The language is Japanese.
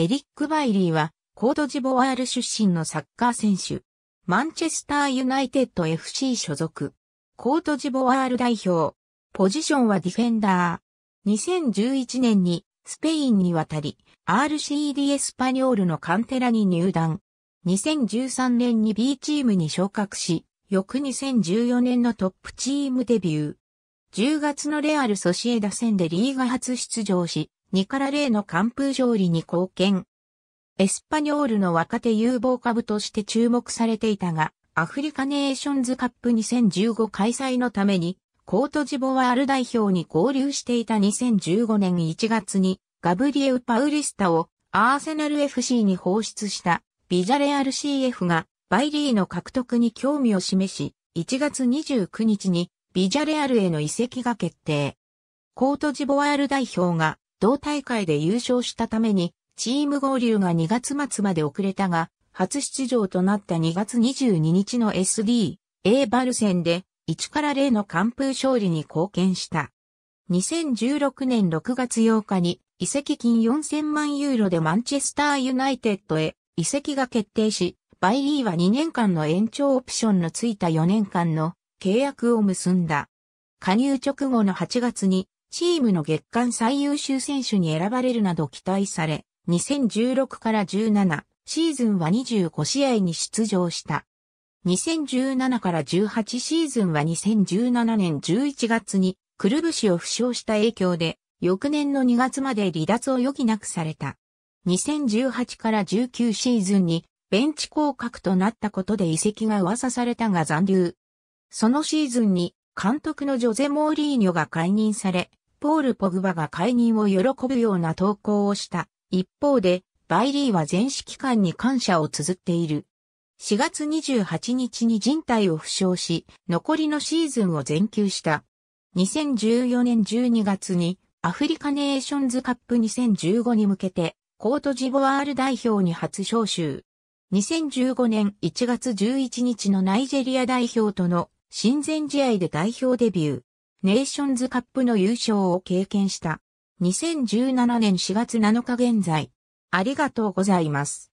エリック・バイリーは、コートジボワール出身のサッカー選手。マンチェスター・ユナイテッド FC 所属。コートジボワール代表。ポジションはディフェンダー。2011年にスペインに渡り、RCD エスパニョールのカンテラに入団。2013年に B チームに昇格し、翌2014年のトップチームデビュー。10月のレアル・ソシエダ戦でリーガ初出場し、2から0の完封勝利に貢献。エスパニョールの若手有望株として注目されていたが、アフリカネーションズカップ2015開催のために、コートジボワール代表に合流していた2015年1月に、ガブリエウ・パウリスタをアーセナル FC に放出したビジャレアル CF がバイリーの獲得に興味を示し、1月29日にビジャレアルへの移籍が決定。コートジボワール代表が同大会で優勝したために、チーム合流が2月末まで遅れたが、初出場となった2月22日の SD、A バル戦で1から0の完封勝利に貢献した。2016年6月8日に移籍金4000万ユーロでマンチェスターユナイテッドへ移籍が決定し、バイリーは2年間の延長オプションのついた4年間の契約を結んだ。加入直後の8月にチームの月間最優秀選手に選ばれるなど期待され、2016から17シーズンは25試合に出場した。2017から18シーズンは2017年11月にくるぶしを負傷した影響で、翌年の2月まで離脱を余儀なくされた。2018から19シーズンにベンチ降格となったことで遺跡が噂されたが残留。そのシーズンに監督のジョゼ・モーリーニョが解任され、ポール・ポグバが解任を喜ぶような投稿をした。一方で、バイリーは全指揮官に感謝を綴っている。4月28日に人体を負傷し、残りのシーズンを全休した。2014年12月にアフリカネーションズカップ2015に向けて、コートジボワール代表に初招集。2015年1月11日のナイジェリア代表との親善試合で代表デビュー。ネーションズカップの優勝を経験した。2017年4月7日現在。ありがとうございます。